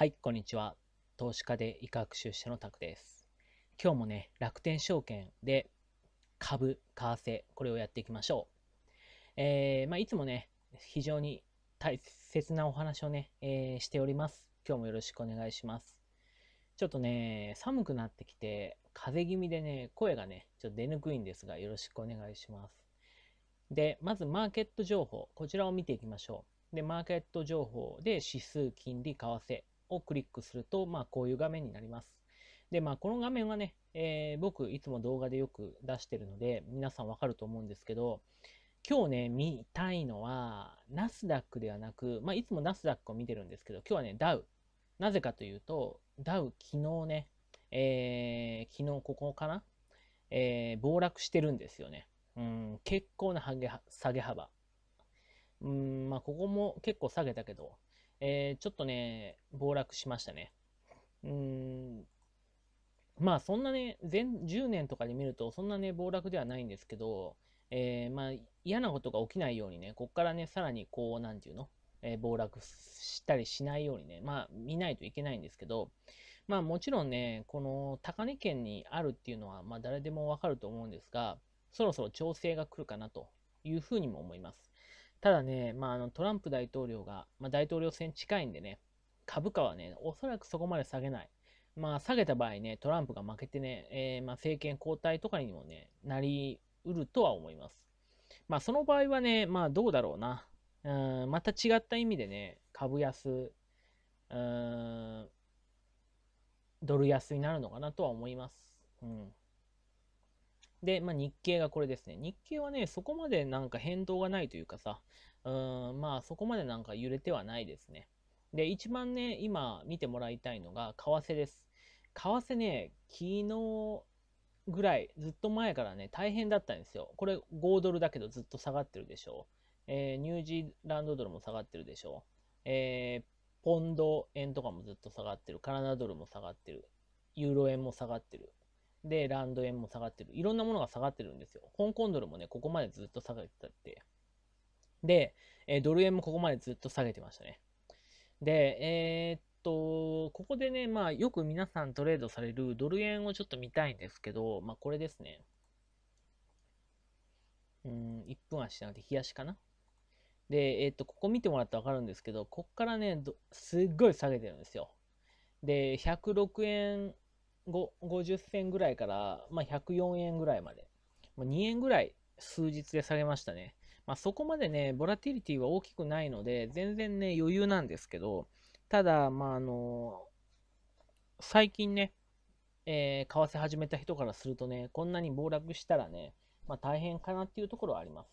はい、こんにちは。投資家で医学出社のタクです。今日もね、楽天証券で株、為替、これをやっていきましょう。えー、まあ、いつもね、非常に大切なお話をね、えー、しております。今日もよろしくお願いします。ちょっとね、寒くなってきて、風邪気味でね、声がね、ちょっと出にくいんですが、よろしくお願いします。で、まずマーケット情報、こちらを見ていきましょう。で、マーケット情報で指数、金利、為替、をクリックすると、まあ、こういう画面になります。で、まあ、この画面はね、えー、僕、いつも動画でよく出してるので、皆さんわかると思うんですけど、今日ね、見たいのは、ナスダックではなく、まあ、いつもナスダックを見てるんですけど、今日はね、ダウ。なぜかというと、ダウ、昨日ね、えー、昨日ここかなえー、暴落してるんですよね。うん、結構な下げ下げ幅。うん、まあ、ここも結構下げたけど、えー、ちょっとね、暴落しましたね。うん。まあそんなね、前10年とかで見ると、そんなね、暴落ではないんですけど、えー、まあ嫌なことが起きないようにね、こっからね、さらにこう、なんていうの、えー、暴落したりしないようにね、まあ見ないといけないんですけど、まあもちろんね、この高値圏にあるっていうのは、まあ誰でもわかると思うんですが、そろそろ調整が来るかなというふうにも思います。ただね、まあ、あのトランプ大統領が、まあ、大統領選近いんでね、株価はね、おそらくそこまで下げない。まあ、下げた場合ね、トランプが負けてね、えー、まあ、政権交代とかにもね、なりうるとは思います。まあ、その場合はね、まあ、どうだろうな。うん、また違った意味でね、株安、うん、ドル安になるのかなとは思います。うん。で、まあ、日経がこれですね。日経はね、そこまでなんか変動がないというかさ、うーん、まあそこまでなんか揺れてはないですね。で、一番ね、今見てもらいたいのが、為替です。為替ね、昨日ぐらい、ずっと前からね、大変だったんですよ。これ5ドルだけどずっと下がってるでしょう。えー、ニュージーランドドルも下がってるでしょう。えー、ポンド円とかもずっと下がってる。カナダドルも下がってる。ユーロ円も下がってる。で、ランド円も下がってる。いろんなものが下がってるんですよ。香港ドルもね、ここまでずっと下がってたって。で、えドル円もここまでずっと下げてましたね。で、えー、っと、ここでね、まあ、よく皆さんトレードされるドル円をちょっと見たいんですけど、まあ、これですね。うん、1分足じゃなくて、冷やしかな。で、えー、っと、ここ見てもらったら分かるんですけど、こっからね、すっごい下げてるんですよ。で、106円50銭ぐらいから、まあ、104円ぐらいまで、まあ、2円ぐらい数日で下げましたね。まあ、そこまでね、ボラティリティは大きくないので、全然ね、余裕なんですけど、ただ、まあ、あのー、最近ね、えー、為替始めた人からするとね、こんなに暴落したらね、まあ、大変かなっていうところはあります。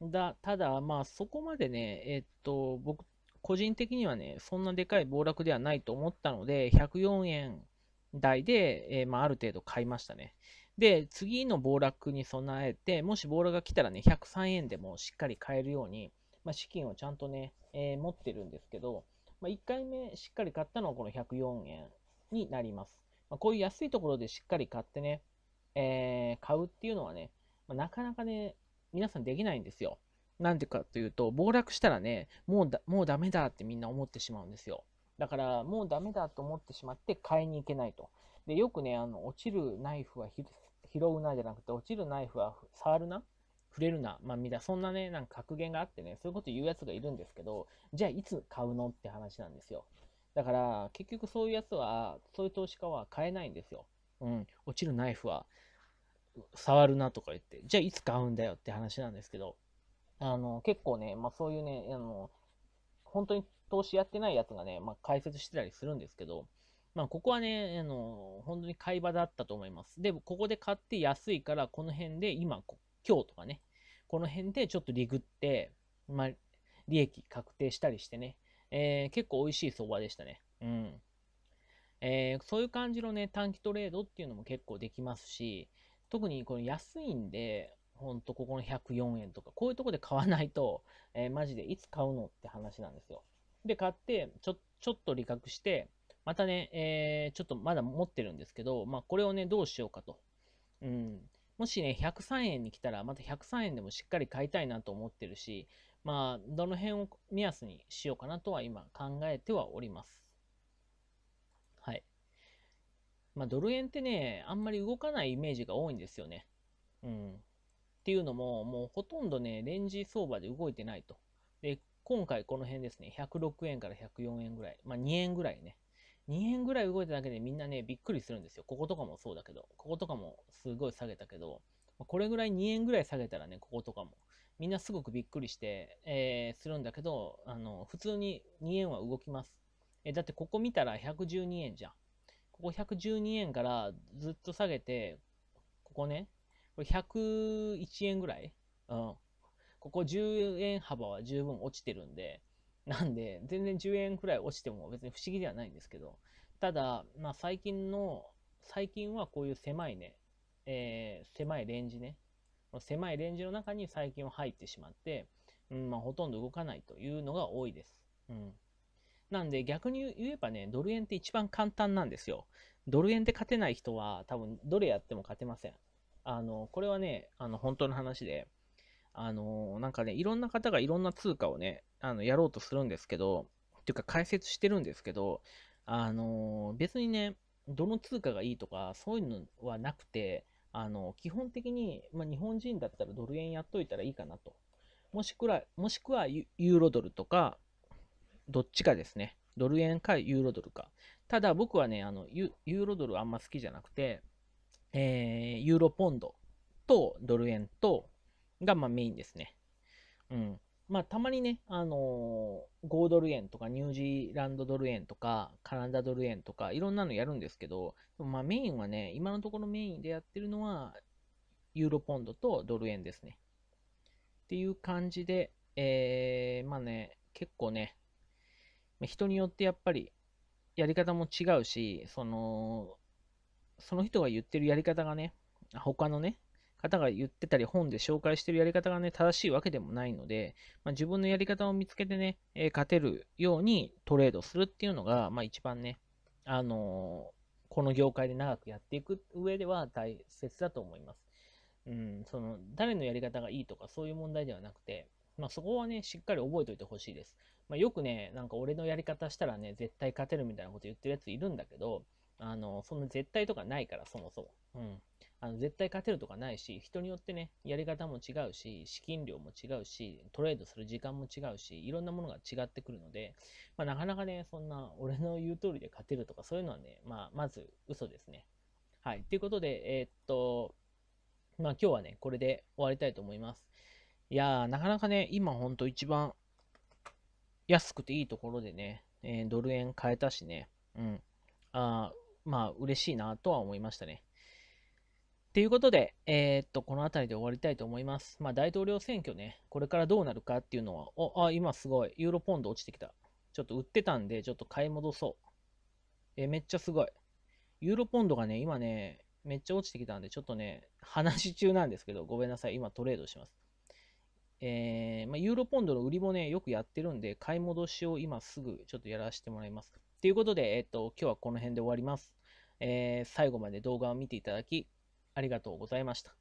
だただ、まあ、そこまでね、えー、っと、僕、個人的にはね、そんなでかい暴落ではないと思ったので、104円台で、えー、まあ、ある程度買いましたね。で、次の暴落に備えて、もし暴落が来たらね、103円でもしっかり買えるように、まあ、資金をちゃんとね、えー、持ってるんですけど、まあ、1回目しっかり買ったのはこの104円になります。まあ、こういう安いところでしっかり買ってね、えー、買うっていうのはね、まなかなかね、皆さんできないんですよ。なんでかというと、暴落したらね、もうだもうダメだってみんな思ってしまうんですよ。だからもうダメだと思ってしまって買いに行けないと。で、よくね、あの、落ちるナイフは拾うなじゃなくて、落ちるナイフは触るな触れるな。まあ、みんな、そんなね、なんか格言があってね、そういうこと言うやつがいるんですけど、じゃあいつ買うのって話なんですよ。だから、結局そういうやつは、そういう投資家は買えないんですよ。うん。落ちるナイフは、触るなとか言って、じゃあいつ買うんだよって話なんですけど、あの、結構ね、まあ、そういうね、あの、本当に投資やってないやつがね、まあ、解説してたりするんですけど、まあ、ここはね、あの、本当に買い場だったと思います。で、も、ここで買って安いから、この辺で今、今日とかね、この辺でちょっとリグって、まあ、利益確定したりしてね、えー、結構美味しい相場でしたね。うん。えー、そういう感じのね、短期トレードっていうのも結構できますし、特にこの安いんで、ほんとここの104円とか、こういうとこで買わないと、えー、マジでいつ買うのって話なんですよ。で、買って、ちょ、ちょっと利確して、またね、えー、ちょっとまだ持ってるんですけど、まあ、これをね、どうしようかと。うん。もしね、103円に来たら、また103円でもしっかり買いたいなと思ってるし、まあ、どの辺を目安にしようかなとは今考えてはおります。はい。まあ、ドル円ってね、あんまり動かないイメージが多いんですよね。うん。っていうのも、もうほとんどね、レンジ相場で動いてないと。で、今回この辺ですね、106円から104円ぐらい、まあ2円ぐらいね、2円ぐらい動いただけでみんなね、びっくりするんですよ。こことかもそうだけど、こことかもすごい下げたけど、これぐらい2円ぐらい下げたらね、こことかも、みんなすごくびっくりして、えー、するんだけど、あの、普通に2円は動きます。えだってここ見たら112円じゃん。ここ112円からずっと下げて、ここね、これ101円ぐらいうん。ここ10円幅は十分落ちてるんで、なんで、全然10円くらい落ちても別に不思議ではないんですけど、ただ、まあ最近の、最近はこういう狭いね、えー、狭いレンジね、狭いレンジの中に最近は入ってしまって、うんまあ、ほとんど動かないというのが多いです。うん、なんで逆に言えばね、ドル円って一番簡単なんですよ。ドル円で勝てない人は多分どれやっても勝てません。あの、これはね、あの本当の話で、あのー、なんかね、いろんな方がいろんな通貨をね、あのやろうとするんですけど、とていうか解説してるんですけど、あのー、別にね、どの通貨がいいとか、そういうのはなくて、あのー、基本的に、まあ、日本人だったらドル円やっといたらいいかなと。もしくらもしくはユーロドルとか、どっちかですね。ドル円かユーロドルか。ただ僕はね、あのユーロドルあんま好きじゃなくて、えー、ユーロポンドとドル円と、が、まあ、メインですね。うん。まあ、たまにね、あのー、5ドル円とか、ニュージーランドドル円とか、カナダドル円とか、いろんなのやるんですけど、まあ、メインはね、今のところメインでやってるのは、ユーロポンドとドル円ですね。っていう感じで、えー、まあね、結構ね、人によってやっぱり、やり方も違うし、その、その人が言ってるやり方がね、他のね、方が言ってたり、本で紹介してるやり方がね、正しいわけでもないので、まあ、自分のやり方を見つけてね、えー、勝てるようにトレードするっていうのが、まあ、一番ね、あのー、この業界で長くやっていく上では大切だと思います。うん、その、誰のやり方がいいとか、そういう問題ではなくて、まあ、そこはね、しっかり覚えておいてほしいです。まあ、よくね、なんか俺のやり方したらね、絶対勝てるみたいなこと言ってるやついるんだけど、あの、そんな絶対とかないから、そもそも。うん。あの絶対勝てるとかないし、人によってね、やり方も違うし、資金量も違うし、トレードする時間も違うし、いろんなものが違ってくるので、まあ、なかなかね、そんな俺の言う通りで勝てるとか、そういうのはね、まあ、まず嘘ですね。はい。ということで、えー、っと、まあ今日はね、これで終わりたいと思います。いやー、なかなかね、今ほんと一番安くていいところでね、えー、ドル円買えたしね、うん。あまあ嬉しいなとは思いましたね。ということで、えー、っと、この辺りで終わりたいと思います。まあ、大統領選挙ね、これからどうなるかっていうのは、お、あ、今すごい、ユーロポンド落ちてきた。ちょっと売ってたんで、ちょっと買い戻そう。え、めっちゃすごい。ユーロポンドがね、今ね、めっちゃ落ちてきたんで、ちょっとね、話中なんですけど、ごめんなさい、今トレードします。えー、まあ、ユーロポンドの売りもね、よくやってるんで、買い戻しを今すぐちょっとやらせてもらいます。ということで、えー、っと、今日はこの辺で終わります。えー、最後まで動画を見ていただき、ありがとうございました。